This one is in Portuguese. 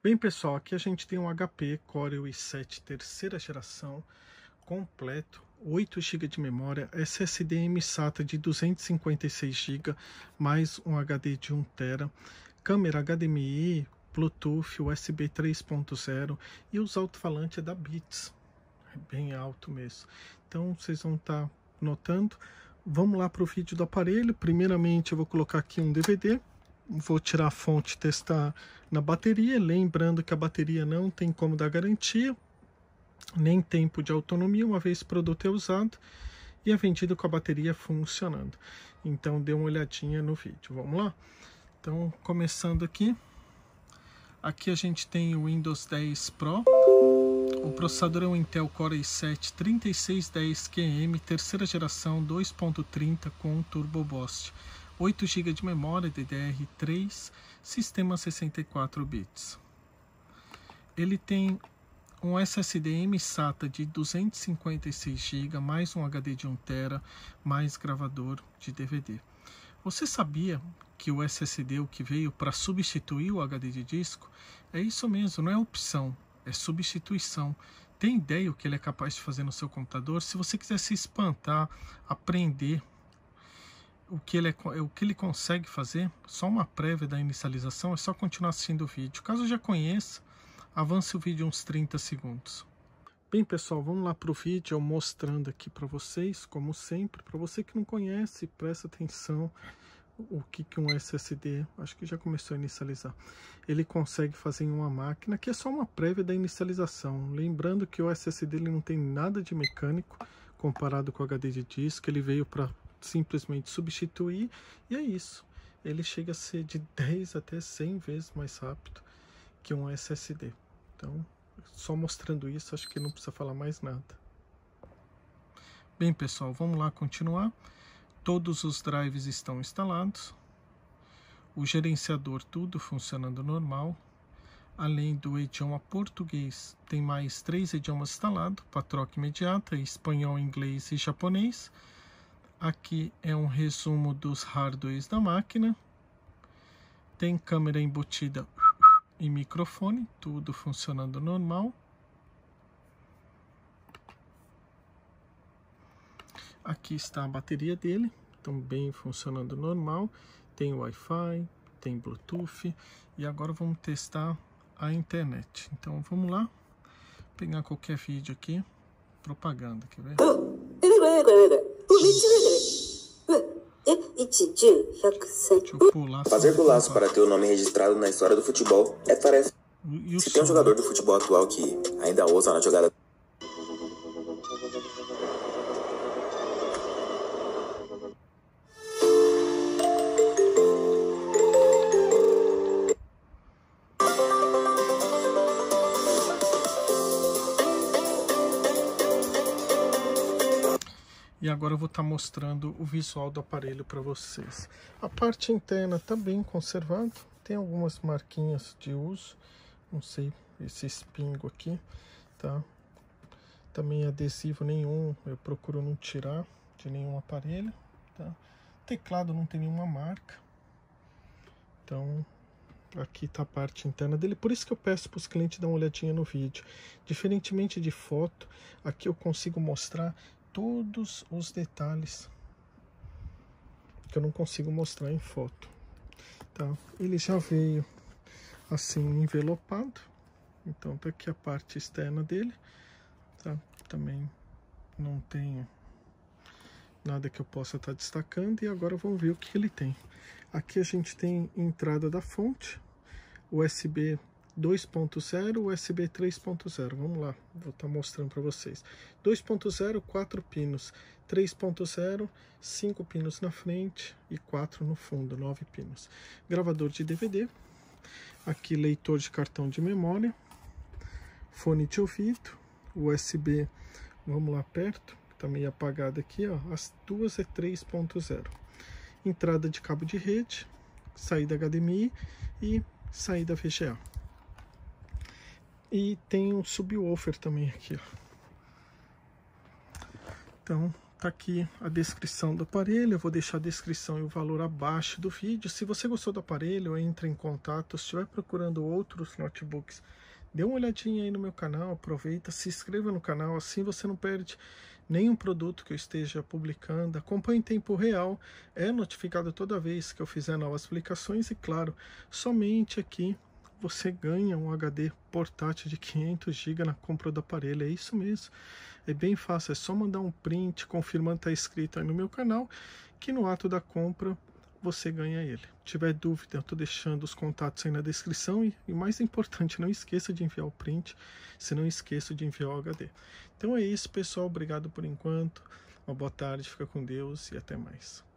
Bem, pessoal, aqui a gente tem um HP Core i7 terceira geração completo, 8 GB de memória, SSD M. SATA de 256 GB, mais um HD de 1 TB, câmera HDMI, Bluetooth, USB 3.0 e os alto-falantes é da Beats, é bem alto mesmo. Então vocês vão estar tá notando. Vamos lá para o vídeo do aparelho. Primeiramente eu vou colocar aqui um DVD vou tirar a fonte e testar na bateria, lembrando que a bateria não tem como dar garantia, nem tempo de autonomia, uma vez o produto é usado e é vendido com a bateria funcionando. Então dê uma olhadinha no vídeo, vamos lá? Então começando aqui, aqui a gente tem o Windows 10 Pro, o processador é um Intel Core i7-3610QM, terceira geração 2.30 com Turbo Boost. 8 GB de memória DDR3, sistema 64 bits. Ele tem um SSD M-SATA de 256 GB, mais um HD de 1 TB, mais gravador de DVD. Você sabia que o SSD, o que veio para substituir o HD de disco, é isso mesmo, não é opção, é substituição. Tem ideia o que ele é capaz de fazer no seu computador? Se você quiser se espantar, aprender o que, ele é, o que ele consegue fazer, só uma prévia da inicialização, é só continuar assistindo o vídeo. Caso já conheça, avance o vídeo uns 30 segundos. Bem pessoal, vamos lá para o vídeo, eu mostrando aqui para vocês, como sempre, para você que não conhece, presta atenção o que, que um SSD, acho que já começou a inicializar, ele consegue fazer em uma máquina, que é só uma prévia da inicialização. Lembrando que o SSD ele não tem nada de mecânico comparado com o HD de disco, ele veio para simplesmente substituir e é isso. Ele chega a ser de 10 até 100 vezes mais rápido que um SSD. Então, só mostrando isso, acho que não precisa falar mais nada. Bem, pessoal, vamos lá continuar. Todos os drives estão instalados. O gerenciador tudo funcionando normal. Além do idioma português, tem mais três idiomas instalados para troca imediata, espanhol, inglês e japonês. Aqui é um resumo dos hardwares da máquina. Tem câmera embutida e microfone, tudo funcionando normal. Aqui está a bateria dele, também então funcionando normal. Tem Wi-Fi, tem Bluetooth e agora vamos testar a internet. Então vamos lá, pegar qualquer vídeo aqui, propaganda, quer ver? Fazer golaço para ter o nome registrado na história do futebol é tarefa. Se tem um jogador do futebol atual que ainda ousa na jogada e agora eu vou estar tá mostrando o visual do aparelho para vocês. A parte interna também tá bem conservada, tem algumas marquinhas de uso, não sei, esse espingo aqui, tá? Também adesivo nenhum, eu procuro não tirar de nenhum aparelho, tá? Teclado não tem nenhuma marca, então aqui está a parte interna dele, por isso que eu peço para os clientes dar uma olhadinha no vídeo. Diferentemente de foto, aqui eu consigo mostrar todos os detalhes que eu não consigo mostrar em foto. Então Ele já veio assim envelopado, então tá aqui a parte externa dele. Tá? Também não tenho nada que eu possa estar tá destacando e agora vamos ver o que ele tem. Aqui a gente tem entrada da fonte, USB 2.0, USB 3.0. Vamos lá, vou estar tá mostrando para vocês. 2.0, 4 pinos. 3.0, 5 pinos na frente e 4 no fundo, 9 pinos. Gravador de DVD. Aqui leitor de cartão de memória. Fone de ouvido, USB, vamos lá perto, tá meio apagado aqui, ó. As duas é 3.0. Entrada de cabo de rede, saída HDMI e saída VGA. E tem um subwoofer também aqui, ó. Então, tá aqui a descrição do aparelho. Eu vou deixar a descrição e o valor abaixo do vídeo. Se você gostou do aparelho, entre em contato. Se estiver procurando outros notebooks, dê uma olhadinha aí no meu canal. Aproveita, se inscreva no canal. Assim você não perde nenhum produto que eu esteja publicando. Acompanhe em tempo real. É notificado toda vez que eu fizer novas publicações. E claro, somente aqui você ganha um HD portátil de 500 GB na compra do aparelho. É isso mesmo. É bem fácil, é só mandar um print confirmando que está inscrito aí no meu canal, que no ato da compra você ganha ele. Se tiver dúvida, eu estou deixando os contatos aí na descrição e, e mais importante, não esqueça de enviar o print, se não esqueça de enviar o HD. Então é isso, pessoal. Obrigado por enquanto. Uma boa tarde, fica com Deus e até mais.